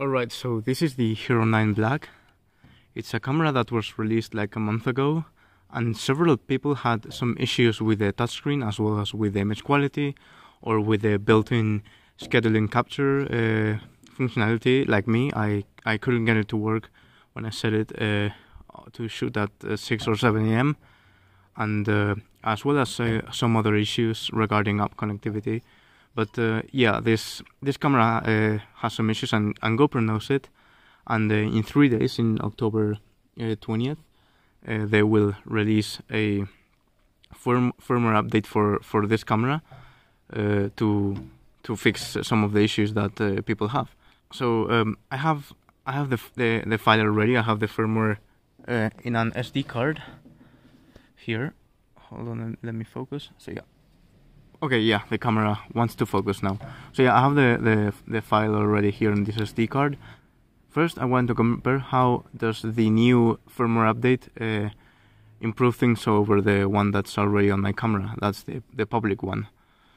Alright, so this is the Hero 9 Black. It's a camera that was released like a month ago and several people had some issues with the touchscreen as well as with the image quality or with the built-in scheduling capture uh, functionality like me. I, I couldn't get it to work when I set it uh, to shoot at uh, 6 or 7 a.m. and uh, as well as uh, some other issues regarding app connectivity. But uh, yeah, this this camera uh, has some issues, and, and GoPro knows it. And uh, in three days, in October uh, twentieth, they will release a firm, firmware update for for this camera to to fix some of the issues that people have. So um, I have I have the, the, the file already. I have the firmware uh, in an SD card here. Hold on, let me focus. So yeah, Okay, yeah, the camera wants to focus now. So yeah, I have the, the, the file already here on this SD card. First, I want to compare how does the new firmware update uh, improve things over the one that's already on my camera. That's the, the public one.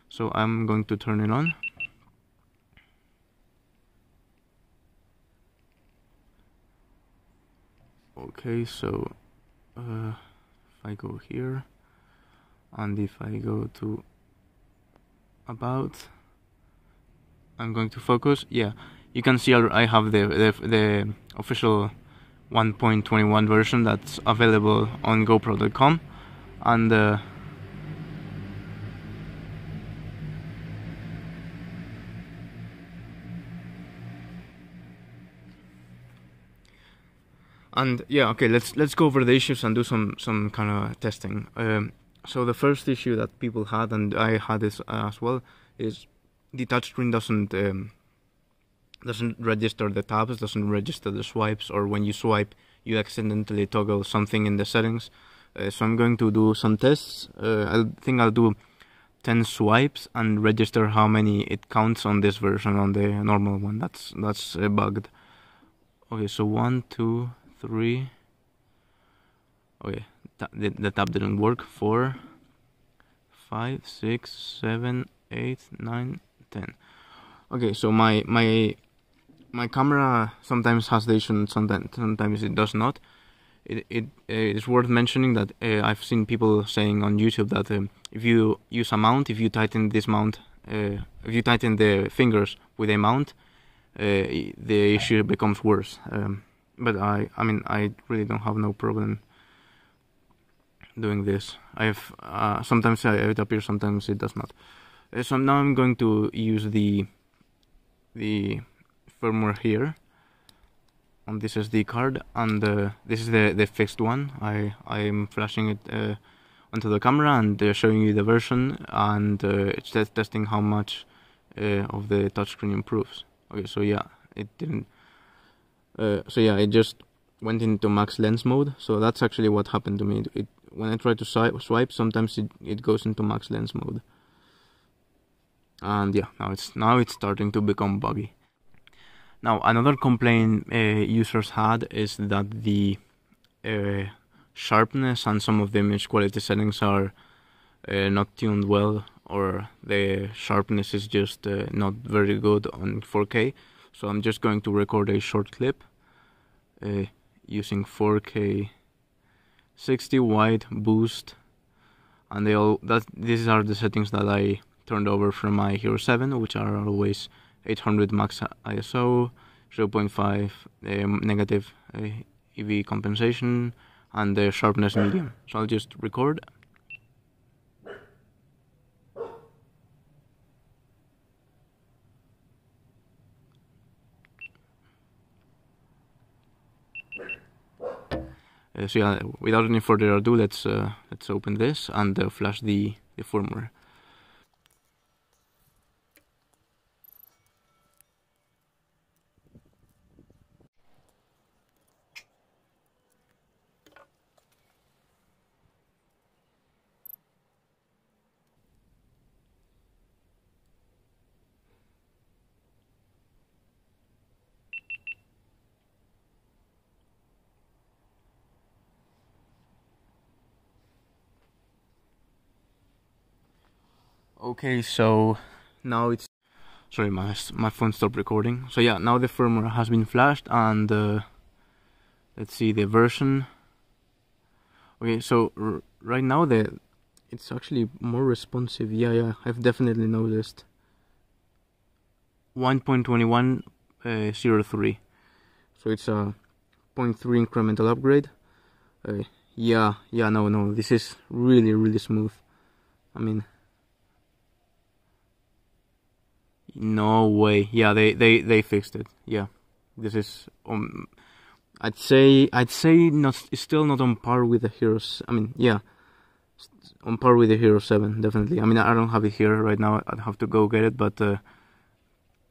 So I'm going to turn it on. Okay, so uh, if I go here, and if I go to about I'm going to focus yeah you can see I have the the, the official 1.21 version that's available on GoPro.com and uh, and yeah okay let's let's go over the issues and do some some kind of testing um, so the first issue that people had, and I had this uh, as well, is the touchscreen doesn't um, doesn't register the tabs, doesn't register the swipes, or when you swipe, you accidentally toggle something in the settings. Uh, so I'm going to do some tests. Uh, I think I'll do 10 swipes and register how many it counts on this version, on the normal one. That's that's uh, bugged. Okay, so one, two, three okay the, the tab didn't work four five six seven eight nine ten okay so my my my camera sometimes has the issue sometimes sometimes it does not it, it it's worth mentioning that uh, I've seen people saying on YouTube that um, if you use a mount, if you tighten this mount, uh, if you tighten the fingers with a mount, uh, the issue becomes worse. Um, but I, I mean, I really don't have no problem doing this. I have uh, sometimes it appears, sometimes it does not. Uh, so now I'm going to use the the firmware here on this SD card, and uh, this is the the fixed one. I I'm flashing it uh, onto the camera and uh, showing you the version, and uh, it's just testing how much uh, of the touchscreen improves. Okay, so yeah, it didn't. so yeah, it just went into max lens mode. So that's actually what happened to me. It, when I try to swipe, sometimes it, it goes into max lens mode. And yeah, now it's now it's starting to become buggy. Now another complaint uh, users had is that the uh, sharpness and some of the image quality settings are uh, not tuned well, or the sharpness is just uh, not very good on 4K. So I'm just going to record a short clip uh, using 4K 60 white boost and they all that these are the settings that I turned over from my Hero 7 which are always 800 max ISO 0.5 um, negative uh, EV compensation and the sharpness medium so I'll just record so yeah, without any further ado, let's uh, let's open this and uh, flash the, the firmware. Okay, so now it's sorry, my my phone stopped recording. So yeah, now the firmware has been flashed, and uh, let's see the version. Okay, so right now the it's actually more responsive. Yeah, yeah, I've definitely noticed. 1.2103. Uh, so it's a 0.3 incremental upgrade. Uh, yeah, yeah, no, no, this is really, really smooth. I mean, No way. Yeah, they they they fixed it. Yeah, this is um, I'd say I'd say not still not on par with the Heroes. I mean, yeah, on par with the Hero Seven definitely. I mean, I don't have it here right now. I'd have to go get it, but uh,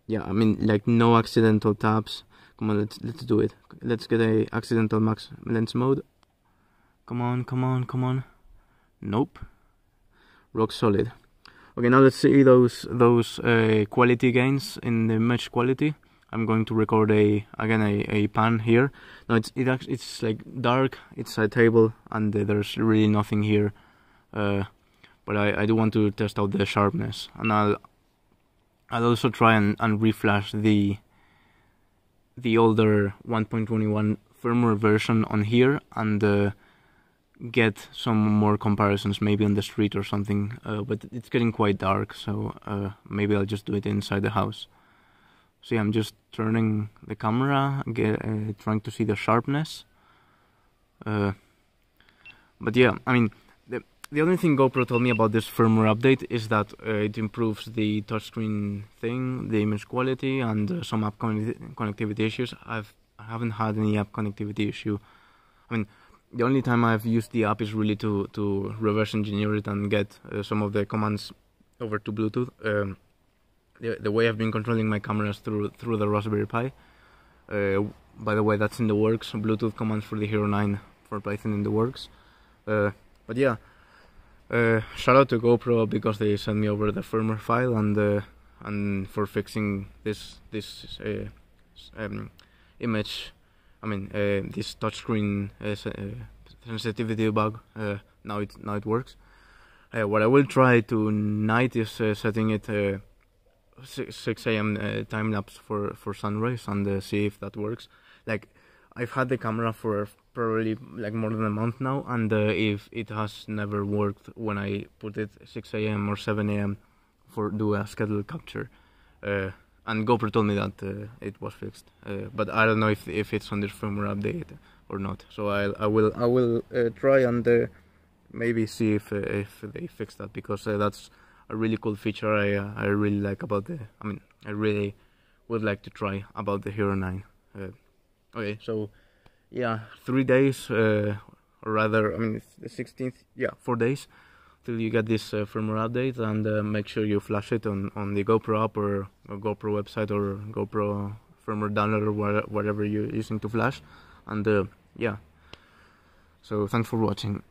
yeah, I mean, like no accidental taps. Come on, let's let's do it. Let's get a accidental max lens mode. Come on, come on, come on. Nope. Rock solid. Okay, now let's see those those uh, quality gains in the image quality. I'm going to record a again a, a pan here. Now it's it actually, it's like dark. It's a table and there's really nothing here, uh, but I, I do want to test out the sharpness and I'll I'll also try and and reflash the the older 1.21 firmware version on here and. Uh, get some more comparisons maybe on the street or something uh, but it's getting quite dark so uh, maybe i'll just do it inside the house see i'm just turning the camera get, uh, trying to see the sharpness uh, but yeah i mean the, the only thing gopro told me about this firmware update is that uh, it improves the touchscreen thing the image quality and uh, some app connectivity issues i've i haven't had any app connectivity issue i mean the only time I've used the app is really to, to reverse engineer it and get uh, some of the commands over to Bluetooth. Um, the, the way I've been controlling my cameras through through the Raspberry Pi. Uh, by the way, that's in the works. Bluetooth commands for the Hero 9 for Python in the works. Uh, but yeah, uh, shout out to GoPro because they sent me over the firmware file and uh, and for fixing this this uh, um, image I mean, uh, this touchscreen uh, uh, sensitivity bug. Uh, now it now it works. what I will try tonight is setting it 6 a.m. time lapse for for sunrise and see if that works. Like I've had the camera for probably like more than a month now, and if it has never worked when I put it 6 a.m. or 7 a.m. for do a scheduled capture and GoPro told me that uh, it was fixed, uh, but I don't know if if it's on the firmware update or not. So I I will I will uh, try and uh, maybe see if uh, if they fix that because uh, that's a really cool feature I I really like about the I mean I really would like to try about the Hero 9. okay, so yeah, three days or rather I mean the 16th, yeah, four days till you get this uh, firmware update and uh, make sure you flash it on, on the GoPro app or, or GoPro website or GoPro firmware download or whatever you're using to flash and uh, yeah so thanks for watching